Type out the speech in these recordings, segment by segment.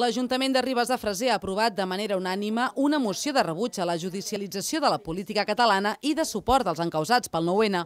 L'Ajuntament de Ribes de Freser ha aprovat de manera unànima una moció de rebuig a la judicialització de la política catalana i de suport als encausats pel 9-N.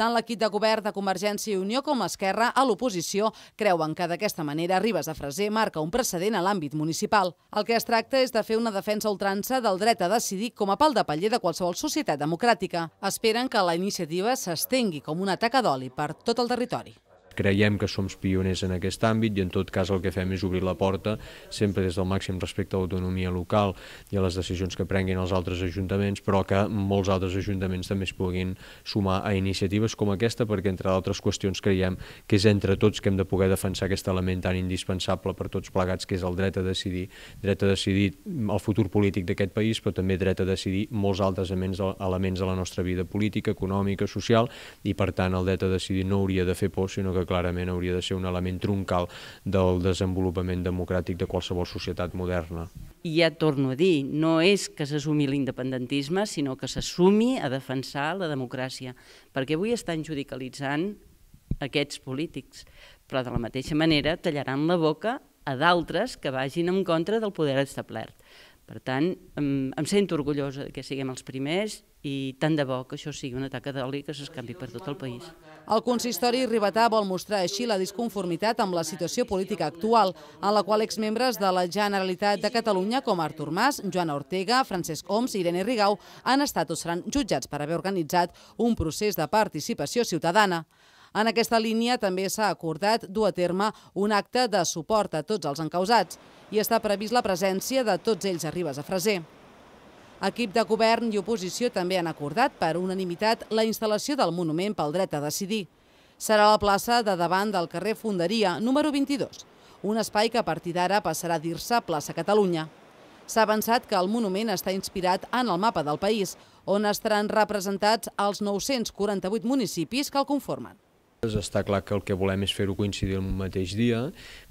Tant l'equip de govern de Convergència i Unió com Esquerra a l'oposició creuen que d'aquesta manera Ribes de Freser marca un precedent a l'àmbit municipal. El que es tracta és de fer una defensa ultrança del dret a decidir com a pal de paller de qualsevol societat democràtica. Esperen que la iniciativa s'estengui com una taca d'oli per tot el territori. Creiem que som pioners en aquest àmbit i en tot cas el que fem és obrir la porta sempre des del màxim respecte a l'autonomia local i a les decisions que prenguin els altres ajuntaments, però que molts altres ajuntaments també es puguin sumar a iniciatives com aquesta perquè entre d'altres qüestions creiem que és entre tots que hem de poder defensar aquest element tan indispensable per tots plegats que és el dret a decidir, dret a decidir el futur polític d'aquest país, però també dret a decidir molts altres elements, de la nostra vida política, econòmica, social i per tant el dret a decidir no hauria de fer por, sinó que que clarament hauria de ser un element troncal del desenvolupament democràtic de qualsevol societat moderna. I ja torno a dir, no és que s'assumi l'independentisme, sinó que s'assumi a defensar la democràcia, perquè avui estan judicalitzant aquests polítics, però de la mateixa manera tallaran la boca a d'altres que vagin en contra del poder establert. Per tant, em, em sento orgullosa que siguem els primers i tant de bo que això sigui una taca d'oli que s'escampi per tot el país. El consistori Ribetà vol mostrar així la disconformitat amb la situació política actual, en la qual exmembres de la Generalitat de Catalunya com Artur Mas, Joana Ortega, Francesc Oms i Irene Rigau han estat o seran jutjats per haver organitzat un procés de participació ciutadana. En aquesta línia també s'ha acordat dur a terme un acte de suport a tots els encausats i està previst la presència de tots ells a Ribes a Freser. Equip de govern i oposició també han acordat per unanimitat la instal·lació del monument pel dret a decidir. Serà la plaça de davant del carrer Fonderia, número 22, un espai que a partir d'ara passarà a dir-se plaça Catalunya. S'ha avançat que el monument està inspirat en el mapa del país, on estaran representats els 948 municipis que el conformen. Està clar que el que volem és fer-ho coincidir el mateix dia,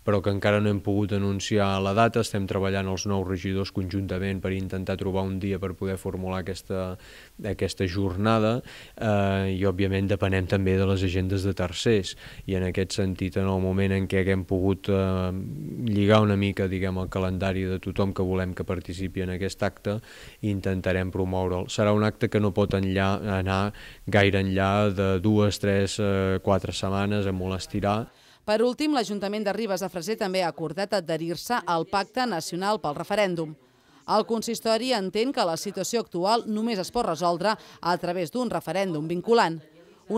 però que encara no hem pogut anunciar la data. Estem treballant els nous regidors conjuntament per intentar trobar un dia per poder formular aquesta, aquesta jornada eh, i, òbviament, depenem també de les agendes de tercers i, en aquest sentit, en el moment en què haguem pogut eh, lligar una mica, diguem, el calendari de tothom que volem que participi en aquest acte intentarem promoure'l. Serà un acte que no pot enllà, anar gaire enllà de dues, tres, eh, quatre setmanes a molestirar. Per últim, l'Ajuntament de Ribes de Freser també ha acordat adherir-se al Pacte Nacional pel Referèndum. El consistori entén que la situació actual només es pot resoldre a través d'un referèndum vinculant,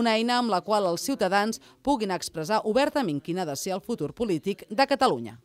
una eina amb la qual els ciutadans puguin expressar obertament quin ha de ser el futur polític de Catalunya.